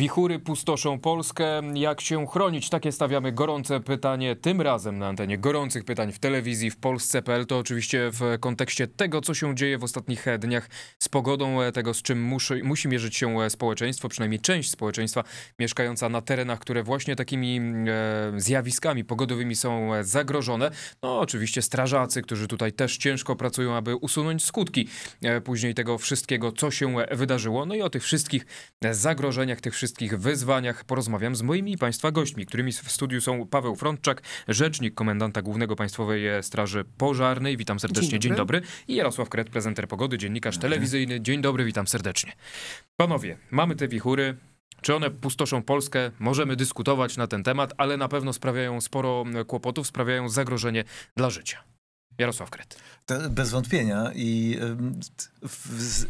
Wichury pustoszą Polskę. Jak się chronić? Takie stawiamy gorące pytanie tym razem na antenie gorących pytań w telewizji w Polsce.pl. To oczywiście w kontekście tego, co się dzieje w ostatnich dniach z pogodą, tego, z czym muszy, musi mierzyć się e, społeczeństwo, przynajmniej część społeczeństwa mieszkająca na terenach, które właśnie takimi e, zjawiskami pogodowymi są e, zagrożone. No oczywiście strażacy, którzy tutaj też ciężko pracują, aby usunąć skutki później tego wszystkiego, co się wydarzyło. No i o tych wszystkich zagrożeniach, tych wszystkich wszystkich wyzwaniach porozmawiam z moimi Państwa gośćmi, którymi w studiu są Paweł Frontczak, rzecznik komendanta głównego Państwowej Straży Pożarnej. Witam serdecznie, dzień dobry. Dzień dobry. I Jarosław Kret, prezenter pogody, dziennikarz telewizyjny. Dzień dobry, witam serdecznie. Panowie, mamy te wichury, czy one pustoszą Polskę? Możemy dyskutować na ten temat, ale na pewno sprawiają sporo kłopotów, sprawiają zagrożenie dla życia. Jarosław Kret. bez wątpienia i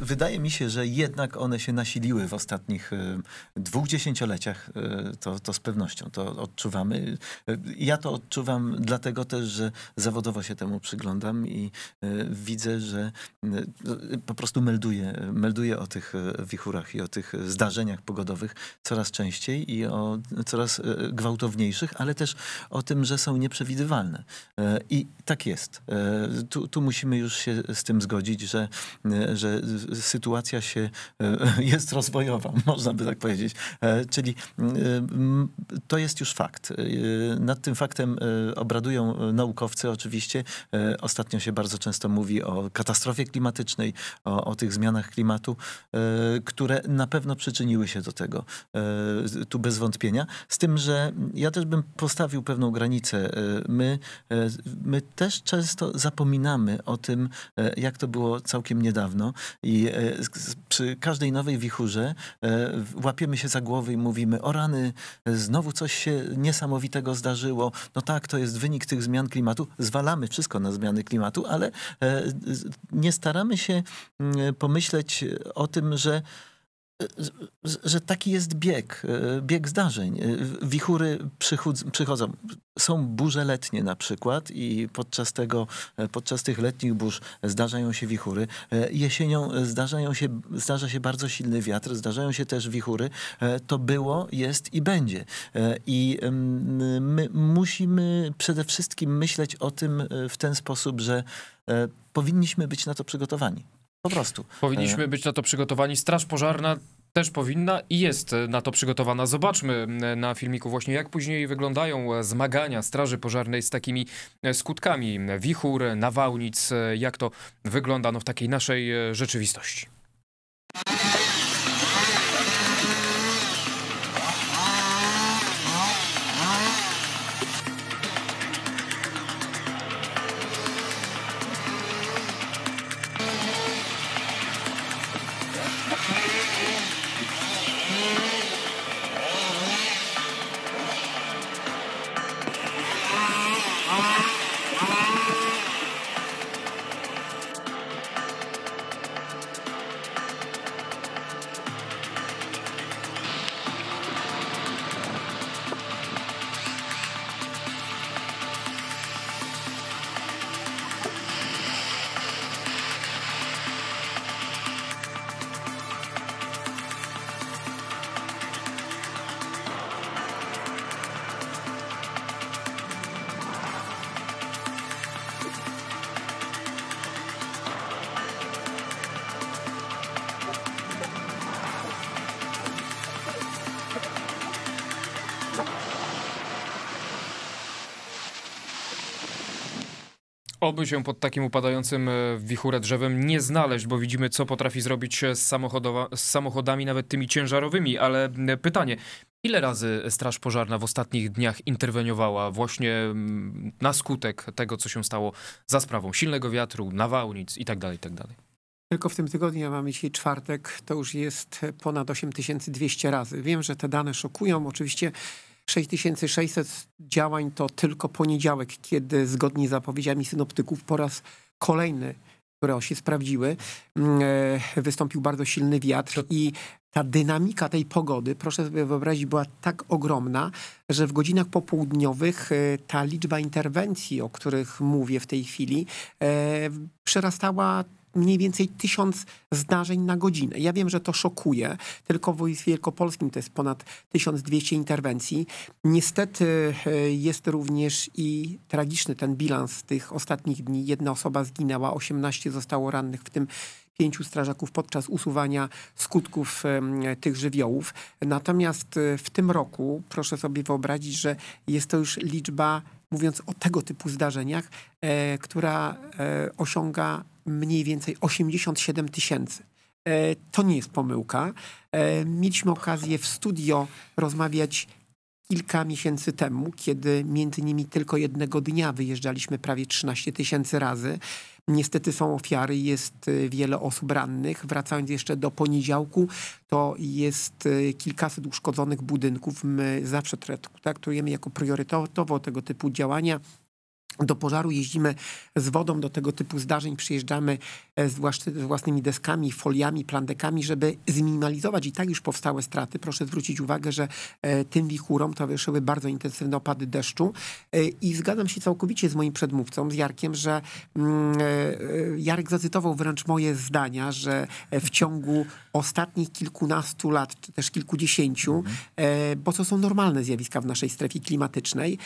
wydaje mi się, że jednak one się nasiliły w ostatnich dwóch dziesięcioleciach, e, to, to z pewnością to odczuwamy. E, ja to odczuwam dlatego też, że zawodowo się temu przyglądam i e, widzę, że po prostu melduję, melduję o tych wichurach i o tych zdarzeniach pogodowych coraz częściej i o coraz gwałtowniejszych, ale też o tym, że są nieprzewidywalne. I tak jest. E, tu, tu, musimy już się z tym zgodzić, że, e, że sytuacja się e, jest rozwojowa, można by tak powiedzieć. Czyli to jest już fakt. Nad tym faktem obradują naukowcy oczywiście. Ostatnio się bardzo często mówi o katastrofie klimatycznej, o, o tych zmianach klimatu, które na pewno przyczyniły się do tego. Tu bez wątpienia. Z tym, że ja też bym postawił pewną granicę. My, my też często często zapominamy o tym, e, jak to było całkiem niedawno i e, przy każdej nowej wichurze e, łapiemy się za głowy i mówimy o rany, znowu coś się niesamowitego zdarzyło, no tak, to jest wynik tych zmian klimatu, zwalamy wszystko na zmiany klimatu, ale nie staramy się mm, pomyśleć o tym, że że taki jest bieg, e, bieg zdarzeń. E, wichury przychodzą, są burze letnie na przykład i podczas tego, e, podczas tych letnich burz zdarzają się wichury. Jesienią zdarzają się, zdarza się bardzo silny wiatr, zdarzają się też wichury. To było, jest i będzie. I my musimy przede wszystkim myśleć o tym w ten sposób, że powinniśmy być na to przygotowani. Po prostu. Powinniśmy e. być na to przygotowani. Straż pożarna też powinna i jest na to przygotowana. Zobaczmy na filmiku właśnie, jak później wyglądają e, zmagania Straży Pożarnej z takimi e, skutkami wichur, nawałnic, jak to wygląda no, w takiej naszej rzeczywistości. Dałoby się pod takim upadającym e, wichurę drzewem nie znaleźć, bo widzimy, co potrafi zrobić z, z samochodami, nawet tymi ciężarowymi. Ale pytanie, ile razy Straż Pożarna w ostatnich dniach interweniowała właśnie na skutek tego, co się stało za sprawą silnego wiatru, nawałnic itd., tak itd.? Tak Tylko w tym tygodniu, a mamy dzisiaj czwartek, to już jest ponad 8200 razy. Wiem, że te dane szokują. Oczywiście 6600 działań to tylko poniedziałek, kiedy zgodnie z zapowiedziami synoptyków po raz kolejny które się sprawdziły, mm, e, wystąpił bardzo silny wiatr i ta dynamika tej pogody, proszę sobie wyobrazić, była tak ogromna, że w godzinach popołudniowych e, ta liczba interwencji, o których mówię w tej chwili, e, przerastała mniej więcej tysiąc zdarzeń na godzinę. Ja wiem, że to szokuje, tylko w województwie wielkopolskim to jest ponad 1200 interwencji. Niestety e, jest również i tragiczny ten bilans tych ostatnich dni. Jedna osoba zginęła, 18 zostało rannych, w tym pięciu strażaków podczas usuwania skutków tych żywiołów. Natomiast e, w tym roku proszę sobie wyobrazić, że jest to już liczba, mówiąc o tego typu zdarzeniach, e, która osiąga mniej więcej 87 tysięcy. E, to nie jest pomyłka. E, mieliśmy okazję w studio rozmawiać kilka miesięcy temu, kiedy między nimi tylko jednego dnia wyjeżdżaliśmy prawie 13 tysięcy razy. Niestety są ofiary, jest e, wiele osób rannych. Wracając jeszcze do poniedziałku, to jest kilkaset uszkodzonych budynków. My zawsze traktujemy jako priorytetowo tego typu działania do pożaru jeździmy z wodą, do tego typu zdarzeń przyjeżdżamy E, z, własny, z własnymi deskami, foliami, plandekami, żeby zminimalizować i tak już powstałe straty. Proszę zwrócić uwagę, że e, tym wichurom towarzyszyły bardzo intensywne opady deszczu e, i zgadzam się całkowicie z moim przedmówcą, z Jarkiem, że mm, Jarek zacytował wręcz moje zdania, że w ciągu ostatnich kilkunastu lat, czy też kilkudziesięciu, mhm. bo to są normalne zjawiska w naszej strefie klimatycznej,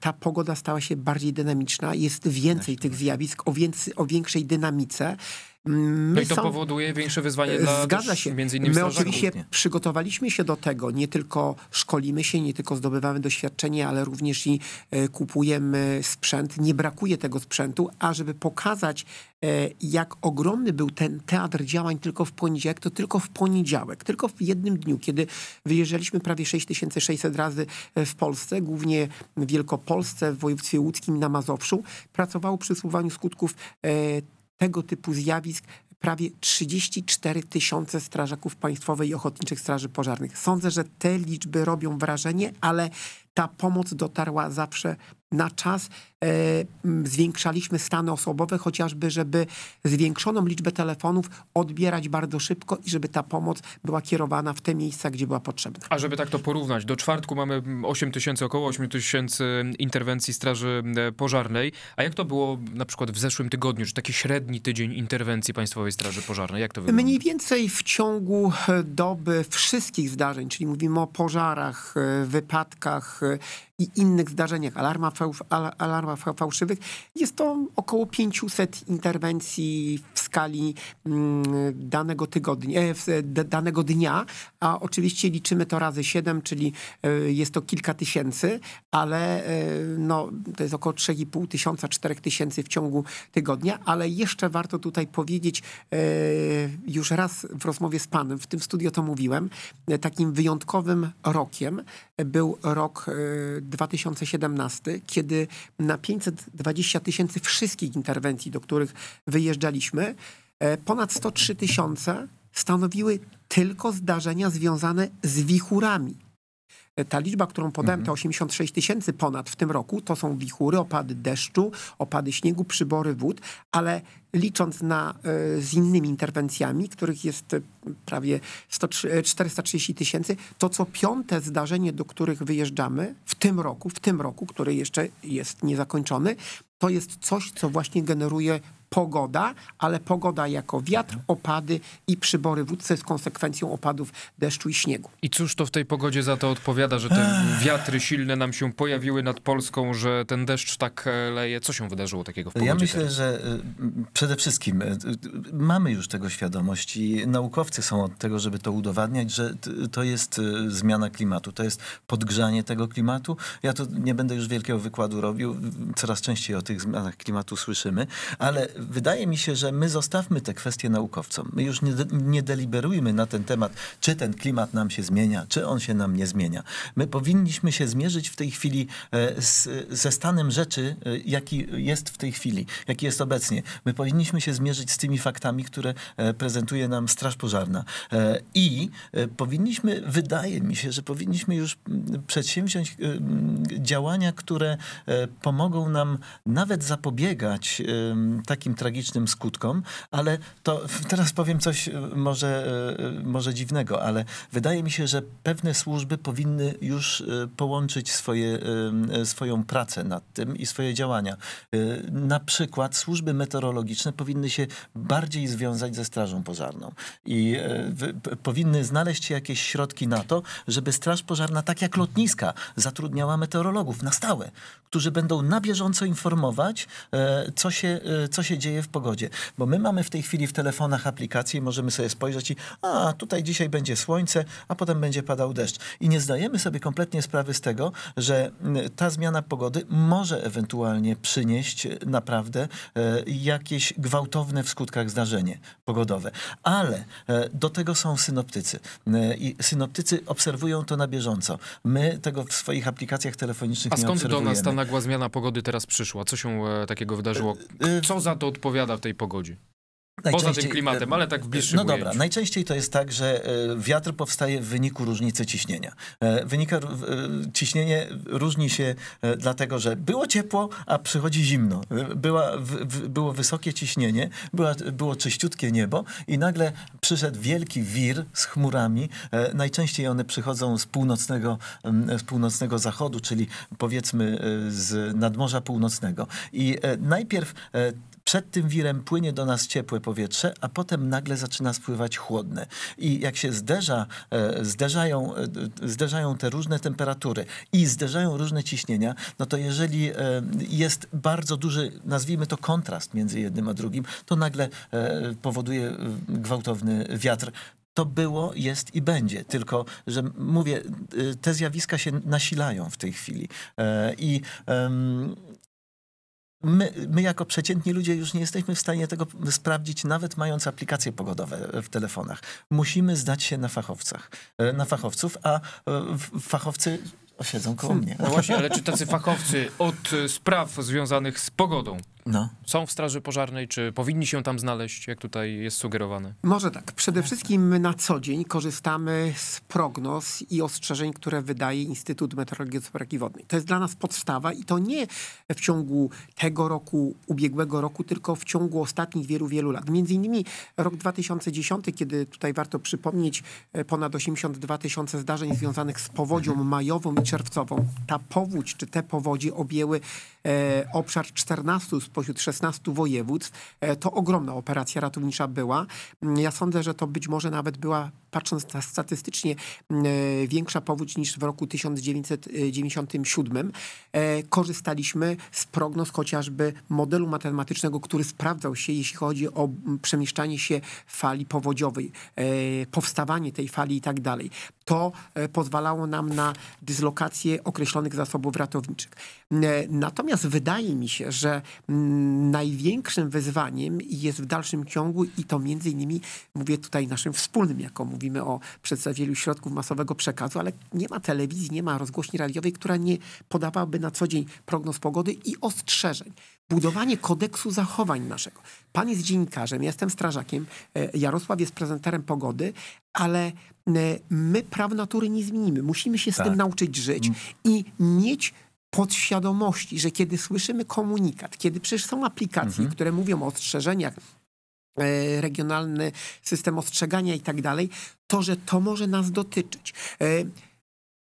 ta pogoda stała się bardziej dynamiczna, jest więcej tych zjawisk o, więcej, o większej dynamice, Mm, no my no i to są... powoduje większe wyzwanie dla Zgadza się. między innymi My oczywiście przygotowaliśmy się do tego. Nie tylko szkolimy się, nie tylko zdobywamy doświadczenie, ale również i e, kupujemy sprzęt. Nie brakuje tego sprzętu, a żeby pokazać, e, jak ogromny był ten teatr działań tylko w poniedziałek, to tylko w poniedziałek, tylko w jednym dniu, kiedy wyjeżdżaliśmy prawie 6600 razy e, w Polsce, głównie w Wielkopolsce, w województwie łódzkim na Mazowszu, pracowało przy skutków tego typu zjawisk prawie 34 tysiące strażaków Państwowej i Ochotniczych Straży Pożarnych. Sądzę, że te liczby robią wrażenie, ale ta pomoc dotarła zawsze na czas Y, zwiększaliśmy stany osobowe, chociażby, żeby zwiększoną liczbę telefonów odbierać bardzo szybko i żeby ta pomoc była kierowana w te miejsca, gdzie była potrzebna. A żeby tak to porównać, do czwartku mamy 8 tysięcy, około 8 tysięcy interwencji Straży e, Pożarnej, a jak to było na przykład w zeszłym tygodniu, czy taki średni tydzień interwencji Państwowej Straży Pożarnej, jak to wygląda? Mniej więcej w ciągu e, doby wszystkich zdarzeń, czyli mówimy o pożarach, e, wypadkach i innych zdarzeniach, alarma, alarma fałszywych. Jest to około 500 interwencji w skali mm, danego tygodnia, e, danego dnia, a oczywiście liczymy to razy 7, czyli e, jest to kilka tysięcy, ale e, no, to jest około 3,5 tysiąca, 4 tysięcy w ciągu tygodnia, ale jeszcze warto tutaj powiedzieć, już raz w rozmowie z panem, w tym studio to mówiłem, takim wyjątkowym rokiem był rok 2017, kiedy na 520 tysięcy wszystkich interwencji, do których wyjeżdżaliśmy, E, ponad 103 tysiące stanowiły tylko zdarzenia związane z wichurami. E, ta liczba, którą podałem, mhm. te 86 tysięcy ponad w tym roku, to są wichury, opady deszczu, opady śniegu, przybory wód, ale licząc na, e, z innymi interwencjami, których jest prawie 100, 430 tysięcy, to co piąte zdarzenie, do których wyjeżdżamy w tym roku, w tym roku, który jeszcze jest niezakończony, to jest coś, co właśnie generuje pogoda, ale pogoda jako wiatr, mhm. opady i przybory wódce z konsekwencją opadów deszczu i śniegu. I cóż to w tej pogodzie za to odpowiada, że te wiatry silne nam się pojawiły nad Polską, że ten deszcz tak e, leje? Co się wydarzyło takiego w pogodzie? Ja myślę, teraz? że e, przede wszystkim e, mamy już tego świadomość i naukowcy są od tego, żeby to udowadniać, że to jest zmiana klimatu, to jest podgrzanie tego klimatu. Ja tu nie będę już wielkiego wykładu robił, coraz częściej o tych zmianach klimatu słyszymy, ale wydaje mi się, że my zostawmy te kwestie naukowcom. My już nie, nie deliberujmy na ten temat, czy ten klimat nam się zmienia, czy on się nam nie zmienia. My powinniśmy się zmierzyć w tej chwili e, z, ze stanem rzeczy, e, jaki jest w tej chwili, jaki jest obecnie. My powinniśmy się zmierzyć z tymi faktami, które e, prezentuje nam Straż Pożarna. I powinniśmy, wydaje mi się, że powinniśmy już przedsięwziąć działania, które pomogą nam nawet zapobiegać takim takim tragicznym skutkom, ale to teraz powiem coś e, może, e, e, może dziwnego, ale wydaje mi się, że pewne służby powinny już połączyć swoje, swoją pracę nad tym i swoje działania. Na przykład służby meteorologiczne powinny się bardziej związać ze Strażą Pożarną i powinny znaleźć jakieś środki na to, żeby Straż Pożarna, tak jak lotniska, zatrudniała meteorologów na stałe, którzy będą na bieżąco informować, co się, co się dzieje w pogodzie. Bo my mamy w tej chwili w telefonach aplikacje, możemy sobie spojrzeć i a tutaj dzisiaj będzie słońce, a potem będzie padał deszcz. I nie zdajemy sobie kompletnie sprawy z tego, że mm, ta zmiana pogody może ewentualnie przynieść naprawdę e, jakieś gwałtowne w skutkach zdarzenie pogodowe. Ale e, do tego są synoptycy. E, I synoptycy obserwują to na bieżąco. My tego w swoich aplikacjach telefonicznych nie A skąd do nas ta nagła zmiana pogody teraz przyszła? Co się takiego wydarzyło? Co za to odpowiada w tej pogodzie? Poza tym klimatem, e, ale tak w e, bliższym No ujęciu. dobra, najczęściej to jest tak, że e, wiatr powstaje w wyniku różnicy ciśnienia. Wynika, ciśnienie różni się dlatego, że było ciepło, a przychodzi zimno. Była, było wysokie ciśnienie, była, było czyściutkie niebo i nagle przyszedł wielki wir z chmurami. Najczęściej one przychodzą z północnego, z północnego zachodu, czyli powiedzmy z nadmorza północnego. I najpierw przed tym wirem płynie do nas ciepłe powietrze, a potem nagle zaczyna spływać chłodne. I jak się zderza, e, zderzają, e, zderzają te różne temperatury i zderzają różne ciśnienia, no to jeżeli e, jest bardzo duży, nazwijmy to kontrast między jednym a drugim, to nagle powoduje gwałtowny wiatr to było, jest i będzie. Tylko, że mówię, te zjawiska się nasilają w tej chwili. I My, my jako przeciętni ludzie już nie jesteśmy w stanie tego sprawdzić, nawet mając aplikacje pogodowe e, w telefonach. Musimy zdać się na fachowcach, e, na fachowców, a e, fachowcy siedzą koło hmm. mnie. No właśnie, ale czy tacy fachowcy od spraw związanych z pogodą no. są w Straży Pożarnej, czy powinni się tam znaleźć, jak tutaj jest sugerowane? Może tak. Przede wszystkim my na co dzień korzystamy z prognoz i ostrzeżeń, które wydaje Instytut Meteorologii i Wodnej. To jest dla nas podstawa i to nie w ciągu tego roku, ubiegłego roku, tylko w ciągu ostatnich wielu, wielu lat. Między innymi rok 2010, kiedy tutaj warto przypomnieć e, ponad 82 tysiące zdarzeń związanych z powodzią mhm. majową i czerwcową. Ta powódź, czy te powodzie objęły e, obszar 14 z spośród 16 województw. E, to ogromna operacja ratownicza była. Mm, ja sądzę, że to być może nawet była patrząc na statystycznie, mm, e, większa powódź niż w roku 1997, e, korzystaliśmy z prognoz chociażby modelu matematycznego, który sprawdzał się, jeśli chodzi o przemieszczanie się fali powodziowej, e, powstawanie tej fali i tak dalej. To pozwalało nam na dyslokację określonych zasobów ratowniczych. Natomiast wydaje mi się, że największym wyzwaniem jest w dalszym ciągu i to między innymi mówię tutaj naszym wspólnym jako mówimy o przedstawicielu środków masowego przekazu, ale nie ma telewizji, nie ma rozgłośni radiowej, która nie podawałaby na co dzień prognoz pogody i ostrzeżeń. Budowanie kodeksu zachowań naszego. Pan jest dziennikarzem, ja jestem strażakiem, e, Jarosław jest prezenterem pogody, ale e, my praw natury nie zmienimy. Musimy się z tak. tym nauczyć żyć mm. i mieć podświadomości, że kiedy słyszymy komunikat, kiedy przecież są aplikacje, mhm. które mówią o ostrzeżeniach E, regionalny system ostrzegania i tak dalej, to, że to może nas dotyczyć. E,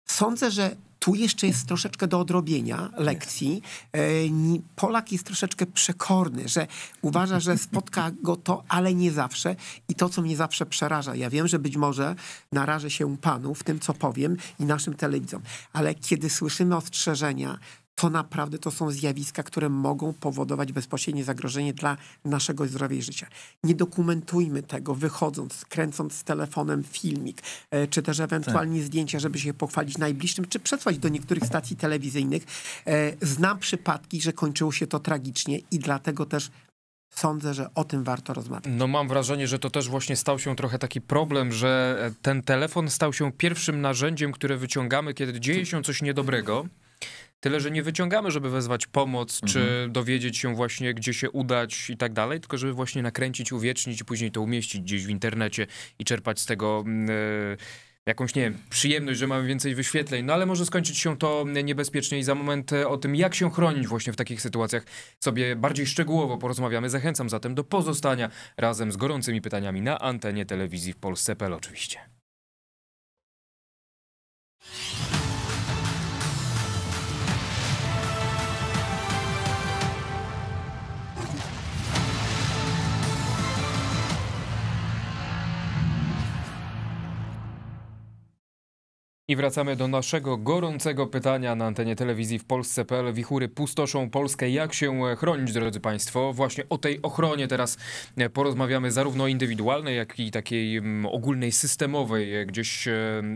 sądzę, że tu jeszcze jest troszeczkę do odrobienia lekcji. E, Polak jest troszeczkę przekorny, że uważa, że spotka go to, ale nie zawsze. I to, co mnie zawsze przeraża, ja wiem, że być może narażę się panu w tym, co powiem i naszym telewidzom, ale kiedy słyszymy ostrzeżenia, to naprawdę to są zjawiska, które mogą powodować bezpośrednie zagrożenie dla naszego zdrowia i życia. Nie dokumentujmy tego wychodząc, kręcąc z telefonem filmik, e, czy też tak. ewentualnie tak. zdjęcia, żeby się pochwalić najbliższym, czy przesłać do niektórych stacji telewizyjnych. E, znam przypadki, że kończyło się to tragicznie i dlatego też sądzę, że o tym warto rozmawiać. No mam wrażenie, że to też właśnie stał się trochę taki problem, że e, ten telefon stał się pierwszym narzędziem, które wyciągamy, kiedy dzieje tak. się coś niedobrego. Tyle, że nie wyciągamy, żeby wezwać pomoc, mhm. czy dowiedzieć się właśnie, gdzie się udać i tak dalej, tylko żeby właśnie nakręcić, uwiecznić i później to umieścić gdzieś w internecie i czerpać z tego... Yy jakąś, nie wiem, przyjemność, że mamy więcej wyświetleń, no ale może skończyć się to niebezpiecznie i za moment e, o tym, jak się chronić właśnie w takich sytuacjach sobie bardziej szczegółowo porozmawiamy. Zachęcam zatem do pozostania razem z gorącymi pytaniami na antenie telewizji w Polsce.pl oczywiście. I wracamy do naszego gorącego pytania na antenie telewizji w Polsce.pl. Wichury pustoszą Polskę. Jak się e, chronić, drodzy Państwo? Właśnie o tej ochronie teraz e, porozmawiamy zarówno indywidualnej, jak i takiej ogólnej, systemowej, e, gdzieś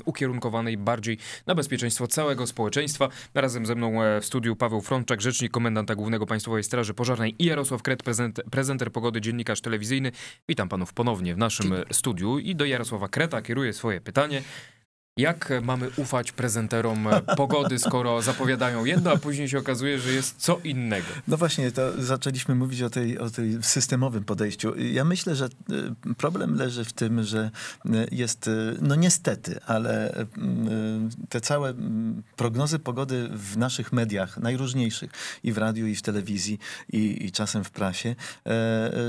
ukierunkowanej bardziej na bezpieczeństwo całego społeczeństwa. Razem ze mną w studiu Paweł Frączak, rzecznik komendanta głównego Państwowej Straży Pożarnej i Jarosław Kret, prezent, prezenter pogody, dziennikarz telewizyjny. Witam Panów ponownie w naszym studiu i do Jarosława Kreta kieruję swoje pytanie. Jak mamy ufać prezenterom pogody, skoro zapowiadają jedno, a później się okazuje, że jest co innego? No właśnie, to zaczęliśmy mówić o tej, o tej systemowym podejściu. Ja myślę, że e, problem leży w tym, że e, jest, e, no niestety, ale te całe prognozy pogody w naszych mediach, najróżniejszych, i w radiu, i w telewizji, i, i czasem w prasie,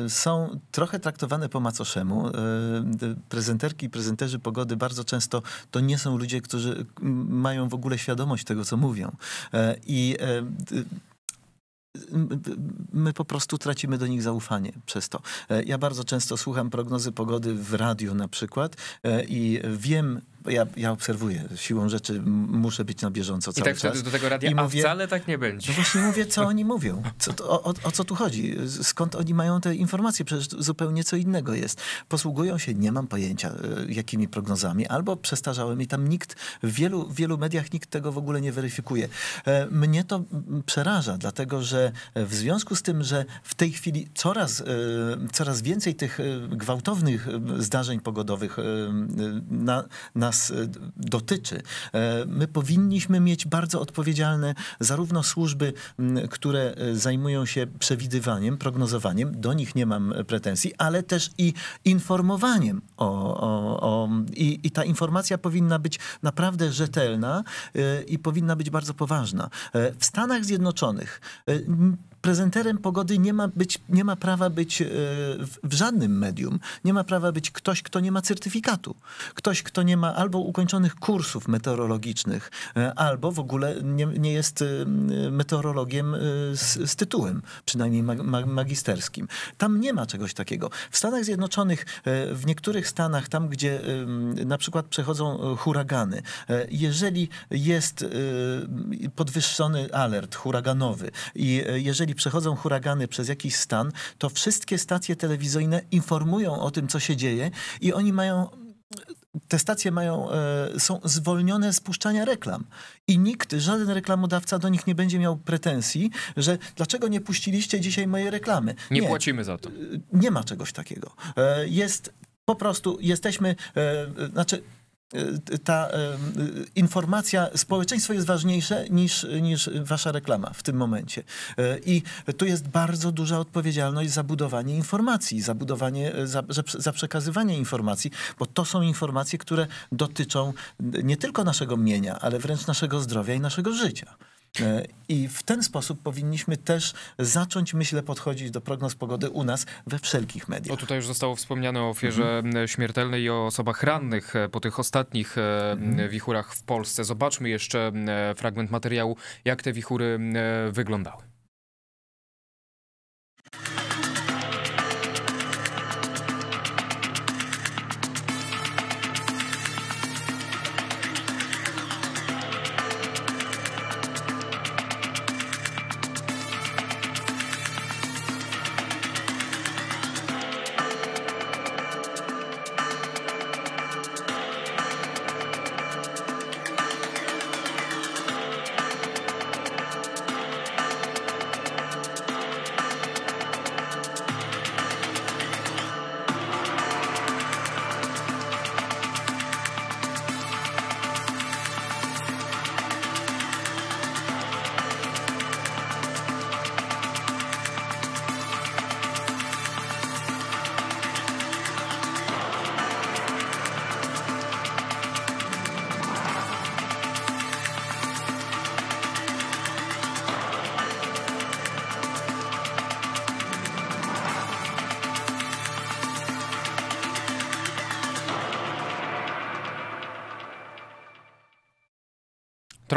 są trochę traktowane po macoszemu. Prezenterki i prezenterzy pogody bardzo często to nie nie są ludzie, którzy mają w ogóle świadomość tego, co mówią. E, I e, my po prostu tracimy do nich zaufanie przez to. E, ja bardzo często słucham prognozy pogody w radiu na przykład i wiem, ja, ja obserwuję. Siłą rzeczy muszę być na bieżąco cały I tak czas. do tego radia, I mówię, wcale tak nie będzie. No właśnie mówię, co oni mówią. Co, o, o, o, co tu chodzi? Skąd oni mają te informacje? Przecież zupełnie co innego jest. Posługują się, nie mam pojęcia, e, jakimi prognozami, albo przestarzałymi. Tam nikt, w wielu, wielu mediach nikt tego w ogóle nie weryfikuje. E, mnie to przeraża, dlatego że e, w związku z tym, że w tej chwili coraz, coraz więcej tych gwałtownych zdarzeń pogodowych na, na nas y, dotyczy. E, my powinniśmy mieć bardzo odpowiedzialne zarówno służby, które e, zajmują się przewidywaniem, prognozowaniem, do nich nie mam e, pretensji, ale też i informowaniem o, o, o i, i ta informacja powinna być naprawdę rzetelna i powinna być bardzo poważna. W Stanach Zjednoczonych prezenterem pogody nie ma, być, nie ma prawa być e, w żadnym medium. Nie ma prawa być ktoś, kto nie ma certyfikatu. Ktoś, kto nie ma albo ukończonych kursów meteorologicznych, e, albo w ogóle nie, nie jest e, meteorologiem z, z tytułem, przynajmniej magisterskim. Tam nie ma czegoś takiego. W Stanach Zjednoczonych, w niektórych stanach, tam gdzie na przykład przechodzą huragany, jeżeli jest podwyższony alert huraganowy i jeżeli jeżeli przechodzą huragany przez jakiś stan, to wszystkie stacje telewizyjne informują o tym, co się dzieje i oni mają te stacje mają, e, są zwolnione z puszczania reklam. I nikt, żaden reklamodawca do nich nie będzie miał pretensji, że dlaczego nie puściliście dzisiaj mojej reklamy. Nie, nie płacimy za to. E, nie ma czegoś takiego. E, jest po prostu, jesteśmy, znaczy Y, y, ta y, informacja, społeczeństwo jest ważniejsze niż, niż wasza reklama w tym momencie. I tu jest bardzo duża odpowiedzialność za budowanie informacji, za budowanie, za, za przekazywanie informacji, bo to są informacje, które dotyczą nie tylko naszego mienia, ale wręcz naszego zdrowia i naszego życia. E, I w ten sposób powinniśmy też zacząć, myślę, podchodzić do prognoz pogody u nas we wszelkich mediach. O, no tutaj już zostało wspomniane o ofierze mhm. śmiertelnej i o osobach rannych e, po tych ostatnich e, mhm. wichurach w Polsce. Zobaczmy jeszcze fragment materiału, jak te wichury wyglądały.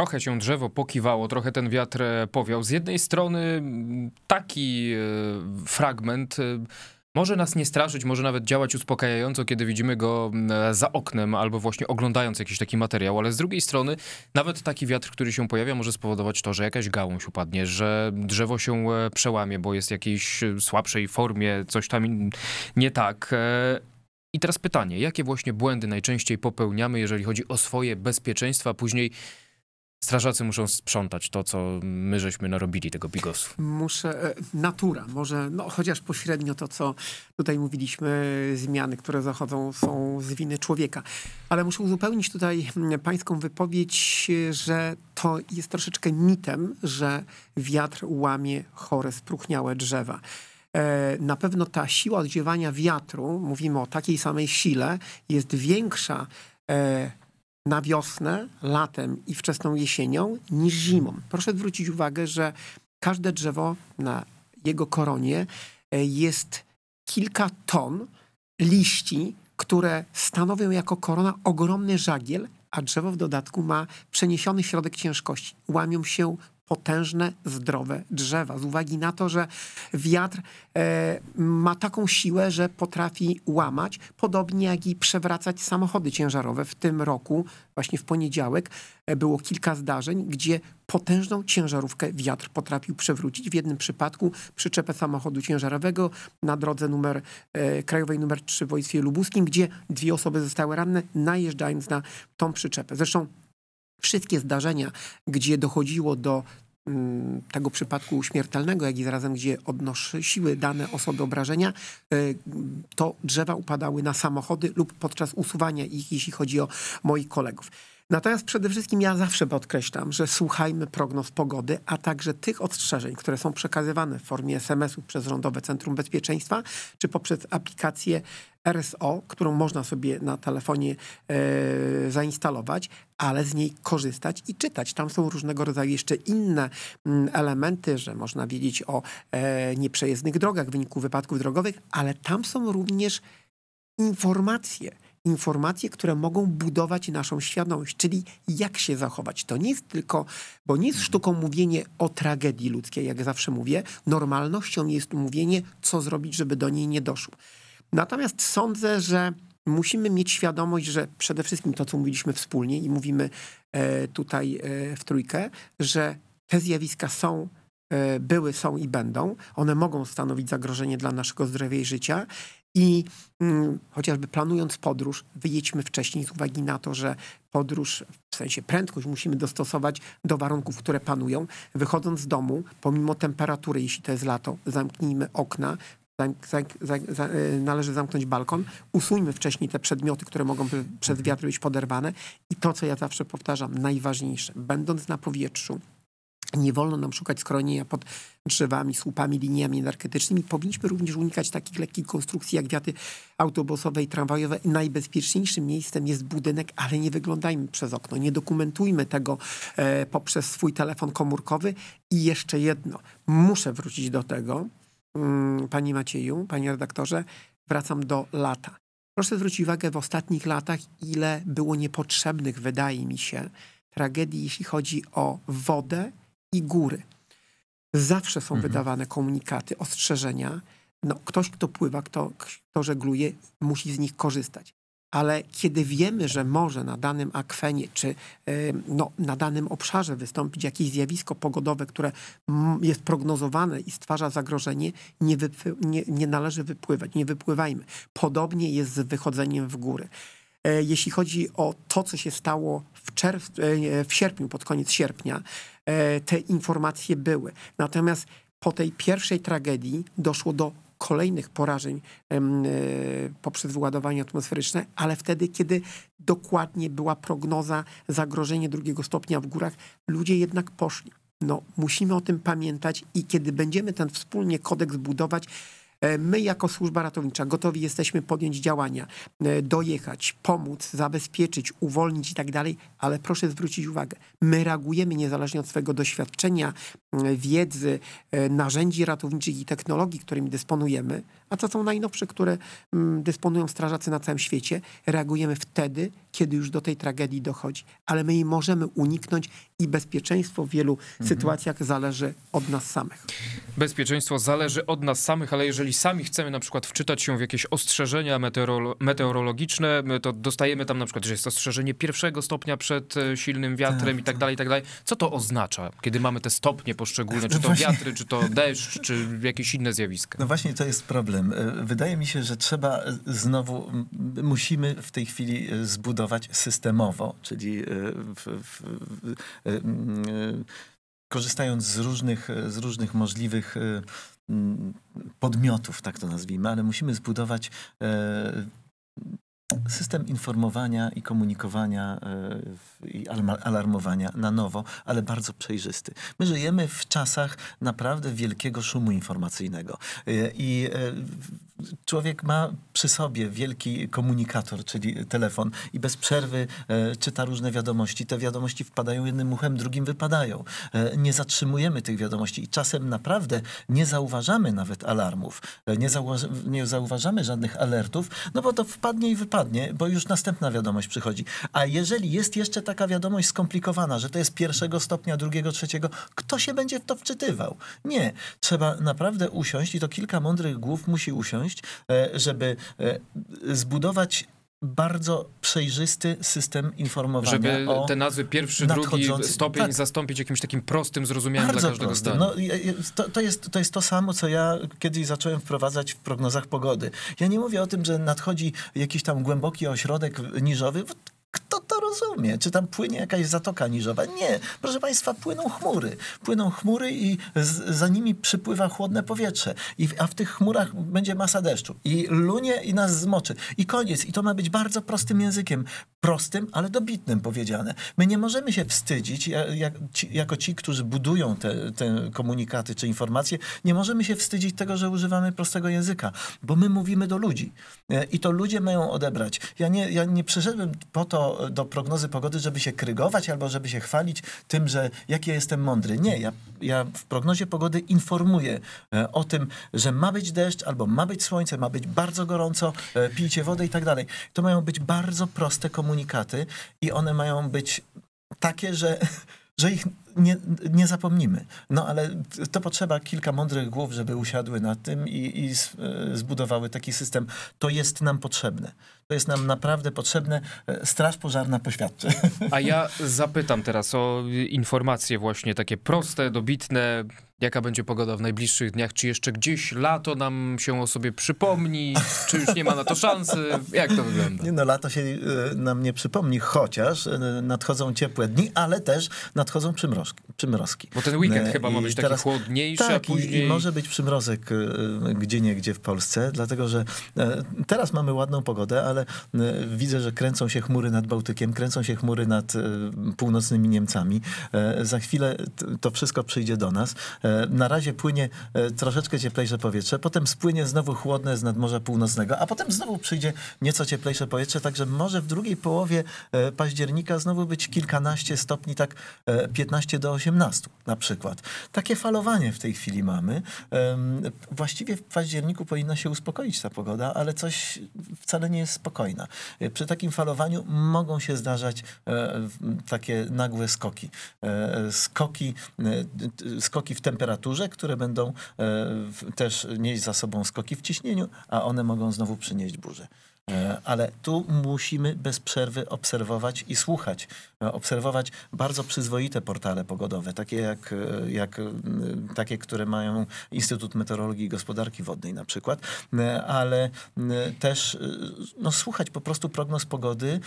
trochę się drzewo pokiwało, trochę ten wiatr e, powiał. Z jednej strony taki e, fragment e, może nas nie straszyć, może nawet działać uspokajająco, kiedy widzimy go za oknem albo właśnie oglądając jakiś taki materiał, ale z drugiej strony nawet taki wiatr, który się pojawia, może spowodować to, że jakaś gałąź upadnie, że drzewo się przełamie, bo jest w jakiejś słabszej formie, coś tam nie tak. I teraz pytanie, jakie właśnie błędy najczęściej popełniamy, jeżeli chodzi o swoje bezpieczeństwo, a później strażacy muszą sprzątać to, co my żeśmy narobili tego bigosu. Muszę, e, natura, może, no chociaż pośrednio to, co tutaj mówiliśmy, zmiany, które zachodzą są z winy człowieka. Ale muszę uzupełnić tutaj mm, pańską wypowiedź, że to jest troszeczkę mitem, że wiatr łamie chore, spróchniałe drzewa e, na pewno ta siła oddziewania wiatru, mówimy o takiej samej sile, jest większa e, na wiosnę, latem i wczesną jesienią niż zimą. Proszę zwrócić uwagę, że każde drzewo na jego koronie e, jest kilka ton liści, które stanowią jako korona ogromny żagiel, a drzewo w dodatku ma przeniesiony środek ciężkości. Łamią się potężne, zdrowe drzewa. Z uwagi na to, że wiatr e, ma taką siłę, że potrafi łamać, podobnie jak i przewracać samochody ciężarowe. W tym roku, właśnie w poniedziałek, e, było kilka zdarzeń, gdzie potężną ciężarówkę wiatr potrafił przewrócić. W jednym przypadku przyczepę samochodu ciężarowego na drodze numer, e, krajowej numer 3 w województwie lubuskim, gdzie dwie osoby zostały ranne, najeżdżając na tą przyczepę. Zresztą Wszystkie zdarzenia, gdzie dochodziło do mm, tego przypadku śmiertelnego, jak i zarazem, gdzie odnosiły dane osoby obrażenia, e, to drzewa upadały na samochody lub podczas usuwania ich, jeśli chodzi o moich kolegów. Natomiast przede wszystkim ja zawsze podkreślam, że słuchajmy prognoz pogody, a także tych ostrzeżeń, które są przekazywane w formie SMS-ów przez Rządowe Centrum Bezpieczeństwa, czy poprzez aplikację RSO, którą można sobie na telefonie e, zainstalować, ale z niej korzystać i czytać. Tam są różnego rodzaju jeszcze inne m, mm, elementy, że można wiedzieć o e, nieprzejezdnych drogach w wyniku wypadków drogowych, ale tam są również informacje informacje, które mogą budować naszą świadomość, czyli jak się zachować. To nie jest tylko, bo nie jest sztuką mówienie o tragedii ludzkiej, jak zawsze mówię, normalnością jest mówienie, co zrobić, żeby do niej nie doszło. Natomiast sądzę, że musimy mieć świadomość, że przede wszystkim to, co mówiliśmy wspólnie i mówimy e, tutaj e, w trójkę, że te zjawiska są, e, były, są i będą. One mogą stanowić zagrożenie dla naszego zdrowia i życia i mm, chociażby planując podróż, wyjedźmy wcześniej z uwagi na to, że podróż, w sensie prędkość, musimy dostosować do warunków, które panują. Wychodząc z domu, pomimo temperatury, jeśli to jest lato, zamknijmy okna, e, należy zamknąć balkon, usuńmy wcześniej te przedmioty, które mogą przez mhm. wiatr być poderwane i to, co ja zawsze powtarzam, najważniejsze, będąc na powietrzu, nie wolno nam szukać schronienia pod drzewami, słupami, liniami energetycznymi. Powinniśmy również unikać takich lekkich konstrukcji jak wiaty autobusowe i tramwajowe. Najbezpieczniejszym miejscem jest budynek, ale nie wyglądajmy przez okno. Nie dokumentujmy tego e, poprzez swój telefon komórkowy. I jeszcze jedno. Muszę wrócić do tego, mm, Pani Macieju, Panie redaktorze, wracam do lata. Proszę zwrócić uwagę w ostatnich latach, ile było niepotrzebnych, wydaje mi się, tragedii, jeśli chodzi o wodę i góry. Zawsze są mhm. wydawane komunikaty, ostrzeżenia. No, ktoś, kto pływa, kto, kto żegluje, musi z nich korzystać. Ale kiedy wiemy, że może na danym akwenie czy e, no, na danym obszarze wystąpić jakieś zjawisko pogodowe, które jest prognozowane i stwarza zagrożenie, nie, nie, nie należy wypływać, nie wypływajmy. Podobnie jest z wychodzeniem w góry. E, jeśli chodzi o to, co się stało w, czerw- e, w sierpniu, pod koniec sierpnia, e, te informacje były. Natomiast po tej pierwszej tragedii doszło do kolejnych porażeń poprzez wyładowanie atmosferyczne, ale wtedy, kiedy dokładnie była prognoza zagrożenia drugiego stopnia w górach, ludzie jednak poszli. No, musimy o tym pamiętać i kiedy będziemy ten wspólnie kodeks budować, E, my jako służba ratownicza gotowi jesteśmy podjąć działania, e, dojechać, pomóc, zabezpieczyć, uwolnić i tak dalej, ale proszę zwrócić uwagę, my reagujemy niezależnie od swojego doświadczenia, wiedzy, e, narzędzi ratowniczych i technologii, którymi dysponujemy, a co są najnowsze, które mm, dysponują strażacy na całym świecie, reagujemy wtedy, kiedy już do tej tragedii dochodzi. Ale my jej możemy uniknąć i bezpieczeństwo w wielu mhm. sytuacjach zależy od nas samych. Bezpieczeństwo zależy od nas samych, ale jeżeli sami chcemy na przykład wczytać się w jakieś ostrzeżenia meteorolo meteorologiczne, to dostajemy tam na przykład, że jest ostrzeżenie pierwszego stopnia przed e, silnym wiatrem tak. i tak, tak dalej, i tak dalej. Co to oznacza, kiedy mamy te stopnie poszczególne, no czy to wiatry, czy to deszcz, czy jakieś inne zjawiska. No właśnie to jest problem. E, wydaje mi się, że trzeba e, znowu, musimy w tej chwili e, zbudować systemowo, czyli w, w, w, korzystając z różnych, z różnych możliwych podmiotów, tak to nazwijmy, ale musimy zbudować system informowania i komunikowania e, i alarmowania na nowo, ale bardzo przejrzysty. My żyjemy w czasach naprawdę wielkiego szumu informacyjnego e, i e, człowiek ma przy sobie wielki komunikator, czyli telefon i bez przerwy e, czyta różne wiadomości. Te wiadomości wpadają jednym uchem, drugim wypadają. E, nie zatrzymujemy tych wiadomości i czasem naprawdę nie zauważamy nawet alarmów. E, nie, zauważ nie zauważamy żadnych alertów, no bo to wpadnie i wypadnie, bo już następna wiadomość przychodzi. A jeżeli jest jeszcze taka wiadomość skomplikowana, że to jest pierwszego stopnia, drugiego, trzeciego, kto się będzie w to wczytywał? Nie. Trzeba naprawdę usiąść i to kilka mądrych głów musi usiąść przyszłość, e, żeby e, zbudować bardzo przejrzysty system informowania. Żeby te nazwy pierwszy, drugi stopień tak. zastąpić jakimś takim prostym, zrozumiałym bardzo dla każdego zdania. No, to, to, jest, to jest to samo, co ja kiedyś zacząłem wprowadzać w prognozach pogody. Ja nie mówię o tym, że nadchodzi jakiś tam głęboki ośrodek niżowy kto to rozumie? Czy tam płynie jakaś zatoka niżowa? Nie. Proszę Państwa, płyną chmury. Płyną chmury i z, za nimi przypływa chłodne powietrze. I, a w tych chmurach będzie masa deszczu. I lunie i nas zmoczy. I koniec. I to ma być bardzo prostym językiem. Prostym, ale dobitnym powiedziane. My nie możemy się wstydzić, jak, ci, jako ci, którzy budują te, te komunikaty czy informacje, nie możemy się wstydzić tego, że używamy prostego języka, bo my mówimy do ludzi. E, I to ludzie mają odebrać. Ja nie, ja nie przyszedłem po to, do, prognozy pogody, żeby się krygować albo żeby się chwalić tym, że jaki ja jestem mądry. Nie, ja, ja w prognozie pogody informuję e, o tym, że ma być deszcz albo ma być słońce, ma być bardzo gorąco, e, pijcie wodę i tak dalej. To mają być bardzo proste komunikaty i one mają być takie, że że ich nie, nie, zapomnimy. No ale to potrzeba kilka mądrych głów, żeby usiadły na tym i, i e, zbudowały taki system. To jest nam potrzebne. To jest nam naprawdę potrzebne. E, straż pożarna poświadczy. A ja zapytam teraz o informacje właśnie takie proste, dobitne, Jaka będzie pogoda w najbliższych dniach? Czy jeszcze gdzieś lato nam się o sobie przypomni? Czy już nie ma na to szansy? Jak to wygląda? Nie no, lato się e, nam nie przypomni, chociaż e, nadchodzą ciepłe dni, ale też nadchodzą przymrozki. przymrozki. Bo ten weekend I e, chyba ma być taki teraz, chłodniejszy, tak, a później... I może być przymrozek gdzie nie gdzie w Polsce, dlatego że teraz mamy ładną pogodę, ale widzę, że kręcą się chmury nad Bałtykiem, kręcą się chmury nad północnymi Niemcami. Za chwilę to wszystko przyjdzie do nas E, na razie płynie e, troszeczkę cieplejsze powietrze, potem spłynie znowu chłodne z nadmorza północnego, a potem znowu przyjdzie nieco cieplejsze powietrze, także może w drugiej połowie e, października znowu być kilkanaście stopni, tak 15 do 18 na przykład. Takie falowanie w tej chwili mamy. Właściwie w październiku powinna się uspokoić ta pogoda, ale coś wcale nie jest spokojna. Przy takim falowaniu mogą się zdarzać takie nagłe skoki. Skoki, skoki w temperaturze temperaturze, które będą e, też nieść za sobą skoki w ciśnieniu, a one mogą znowu przynieść burzę. E, ale tu musimy bez przerwy obserwować i słuchać. E, obserwować bardzo przyzwoite portale pogodowe, takie jak, jak takie, które mają Instytut Meteorologii i Gospodarki Wodnej na przykład, ale też no, słuchać po prostu prognoz pogody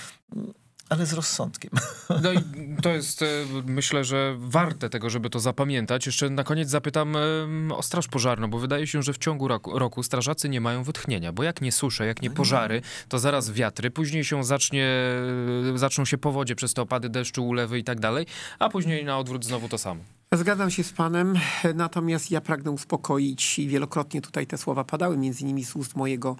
ale z rozsądkiem. No i to jest, e, myślę, że warte tego, żeby to zapamiętać. Jeszcze na koniec zapytam o straż pożarną, bo wydaje się, że w ciągu roku, roku strażacy nie mają wytchnienia, bo jak nie susze, jak nie no. pożary, to zaraz wiatry, później się zacznie, e, zaczną się powodzie przez te opady deszczu, ulewy i tak dalej, a później na odwrót znowu to samo. Zgadzam się z panem, natomiast ja pragnę uspokoić i wielokrotnie tutaj te słowa padały, między innymi z ust mojego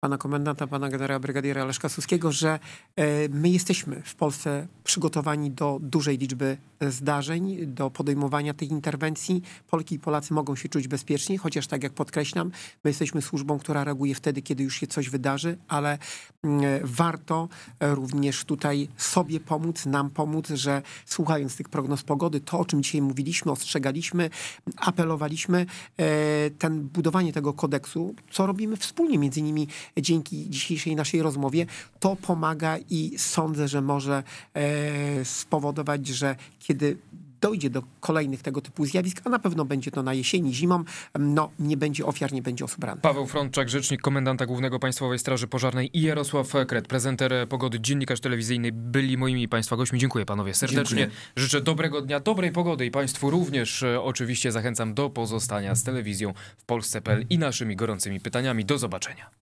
pana komendanta, pana generała brygadiera Leszka Suskiego, że e, my jesteśmy w Polsce przygotowani do dużej liczby zdarzeń, do podejmowania tych interwencji. Polki i Polacy mogą się czuć bezpiecznie, chociaż tak jak podkreślam, my jesteśmy służbą, która reaguje wtedy, kiedy już się coś wydarzy, ale mm, warto również tutaj sobie pomóc, nam pomóc, że słuchając tych prognoz pogody, to o czym dzisiaj mówiliśmy, ostrzegaliśmy, apelowaliśmy, e, ten budowanie tego kodeksu, co robimy wspólnie między innymi dzięki dzisiejszej naszej rozmowie. To pomaga i sądzę, że może e, spowodować, że kiedy dojdzie do kolejnych tego typu zjawisk, a na pewno będzie to na jesieni, zimą, no nie będzie ofiar, nie będzie osób rannych. Paweł Frączak, rzecznik komendanta głównego Państwowej Straży Pożarnej i Jarosław Kret, prezenter Pogody, dziennikarz telewizyjny, byli moimi Państwa gośćmi. Dziękuję Panowie serdecznie. Dziękuję. Życzę dobrego dnia, dobrej pogody i Państwu również e, oczywiście zachęcam do pozostania z telewizją w Polsce.pl i naszymi gorącymi pytaniami. Do zobaczenia.